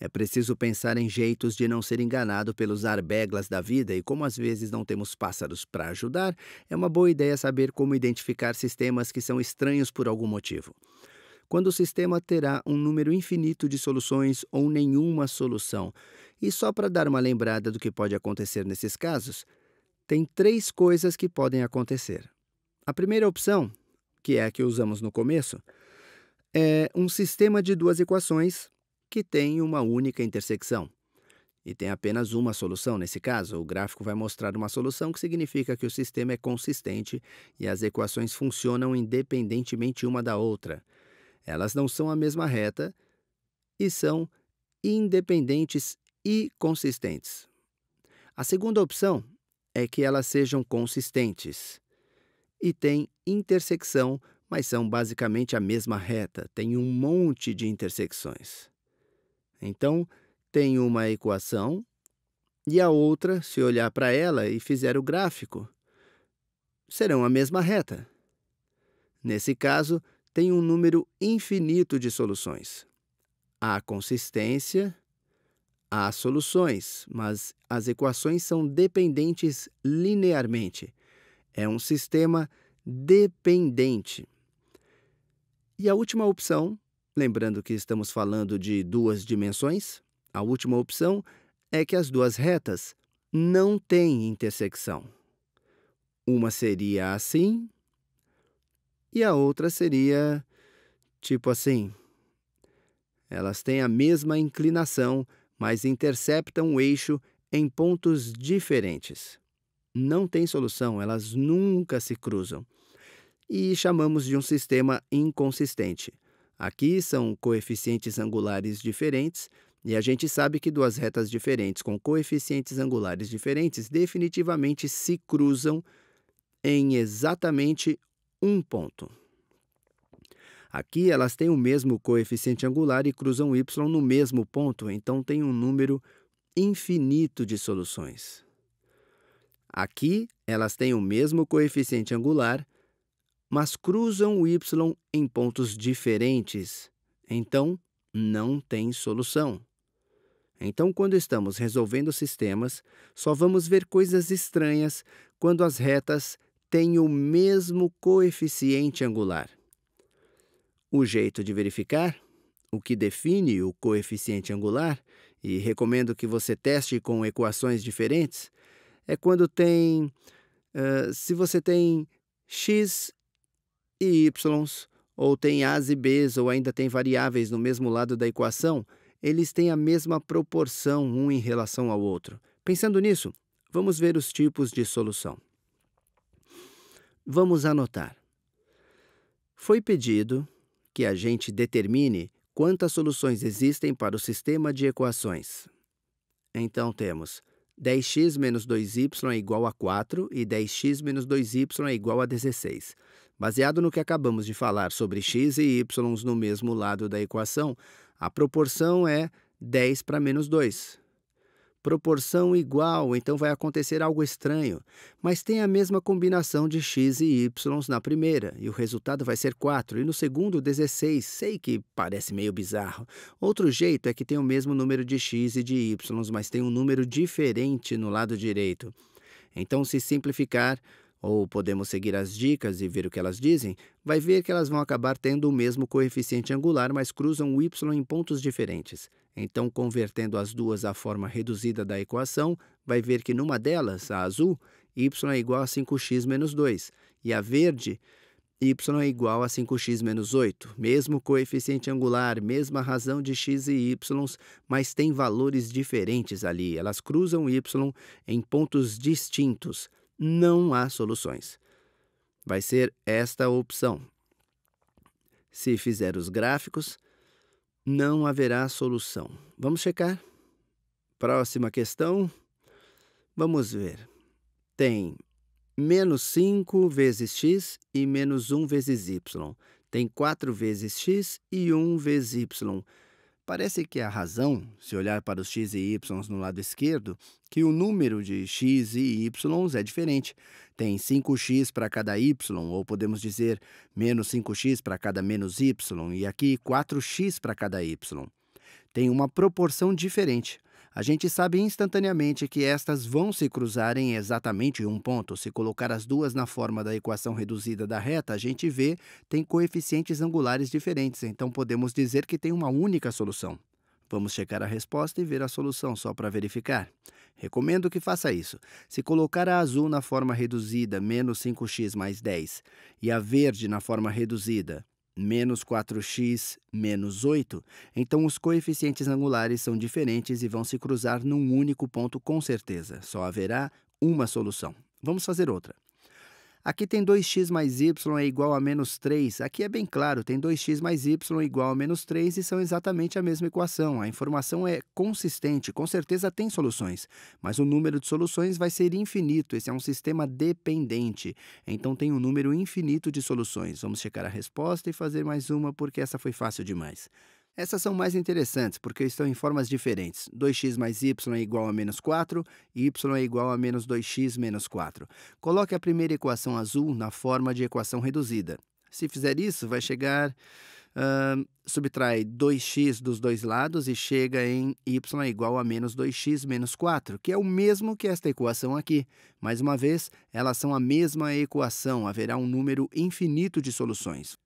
É preciso pensar em jeitos de não ser enganado pelos arbeglas da vida e, como às vezes não temos pássaros para ajudar, é uma boa ideia saber como identificar sistemas que são estranhos por algum motivo. Quando o sistema terá um número infinito de soluções ou nenhuma solução. E só para dar uma lembrada do que pode acontecer nesses casos, tem três coisas que podem acontecer. A primeira opção, que é a que usamos no começo, é um sistema de duas equações que tem uma única intersecção. E tem apenas uma solução. Nesse caso, o gráfico vai mostrar uma solução que significa que o sistema é consistente e as equações funcionam independentemente uma da outra. Elas não são a mesma reta e são independentes e consistentes. A segunda opção é que elas sejam consistentes e têm intersecção, mas são basicamente a mesma reta, tem um monte de intersecções. Então, tem uma equação e a outra, se olhar para ela e fizer o gráfico, serão a mesma reta. Nesse caso, tem um número infinito de soluções. Há consistência, há soluções, mas as equações são dependentes linearmente. É um sistema dependente. E a última opção Lembrando que estamos falando de duas dimensões, a última opção é que as duas retas não têm intersecção. Uma seria assim e a outra seria tipo assim. Elas têm a mesma inclinação, mas interceptam o eixo em pontos diferentes. Não tem solução, elas nunca se cruzam. E chamamos de um sistema inconsistente. Aqui são coeficientes angulares diferentes, e a gente sabe que duas retas diferentes com coeficientes angulares diferentes definitivamente se cruzam em exatamente um ponto. Aqui elas têm o mesmo coeficiente angular e cruzam y no mesmo ponto, então tem um número infinito de soluções. Aqui elas têm o mesmo coeficiente angular mas cruzam o y em pontos diferentes, então não tem solução. Então, quando estamos resolvendo sistemas, só vamos ver coisas estranhas quando as retas têm o mesmo coeficiente angular. O jeito de verificar o que define o coeficiente angular, e recomendo que você teste com equações diferentes, é quando tem. Uh, se você tem x e y, ou tem As e Bs, ou ainda tem variáveis no mesmo lado da equação, eles têm a mesma proporção um em relação ao outro. Pensando nisso, vamos ver os tipos de solução. Vamos anotar. Foi pedido que a gente determine quantas soluções existem para o sistema de equações. Então temos 10x menos 2y é igual a 4 e 10x menos 2y é igual a 16. Baseado no que acabamos de falar sobre x e y no mesmo lado da equação, a proporção é 10 para menos 2. Proporção igual, então vai acontecer algo estranho, mas tem a mesma combinação de x e y na primeira, e o resultado vai ser 4, e no segundo, 16. Sei que parece meio bizarro. Outro jeito é que tem o mesmo número de x e de y, mas tem um número diferente no lado direito. Então, se simplificar, ou podemos seguir as dicas e ver o que elas dizem, vai ver que elas vão acabar tendo o mesmo coeficiente angular, mas cruzam o y em pontos diferentes. Então, convertendo as duas à forma reduzida da equação, vai ver que numa delas, a azul, y é igual a 5x menos 2, e a verde, y é igual a 5x menos 8. Mesmo coeficiente angular, mesma razão de x e y, mas tem valores diferentes ali. Elas cruzam y em pontos distintos não há soluções. Vai ser esta a opção. Se fizer os gráficos, não haverá solução. Vamos checar? Próxima questão. Vamos ver. Tem menos 5 vezes x e menos 1 vezes y. Tem 4 vezes x e 1 vezes y. Parece que a razão, se olhar para os x e y no lado esquerdo, que o número de x e y é diferente. Tem 5x para cada y, ou podemos dizer menos 5x para cada menos y, e aqui 4x para cada y. Tem uma proporção diferente, a gente sabe instantaneamente que estas vão se cruzar em exatamente um ponto. Se colocar as duas na forma da equação reduzida da reta, a gente vê tem coeficientes angulares diferentes, então podemos dizer que tem uma única solução. Vamos checar a resposta e ver a solução só para verificar. Recomendo que faça isso. Se colocar a azul na forma reduzida menos 5x mais 10 e a verde na forma reduzida menos 4x menos 8, então os coeficientes angulares são diferentes e vão se cruzar num único ponto com certeza. Só haverá uma solução. Vamos fazer outra. Aqui tem 2x mais y é igual a menos 3. Aqui é bem claro, tem 2x mais y igual a menos 3 e são exatamente a mesma equação. A informação é consistente, com certeza tem soluções, mas o número de soluções vai ser infinito. Esse é um sistema dependente, então tem um número infinito de soluções. Vamos checar a resposta e fazer mais uma porque essa foi fácil demais. Essas são mais interessantes porque estão em formas diferentes. 2x mais y é igual a menos 4 e y é igual a menos 2x menos 4. Coloque a primeira equação azul na forma de equação reduzida. Se fizer isso, vai chegar. Uh, subtrai 2x dos dois lados e chega em y é igual a menos 2x menos 4, que é o mesmo que esta equação aqui. Mais uma vez, elas são a mesma equação, haverá um número infinito de soluções.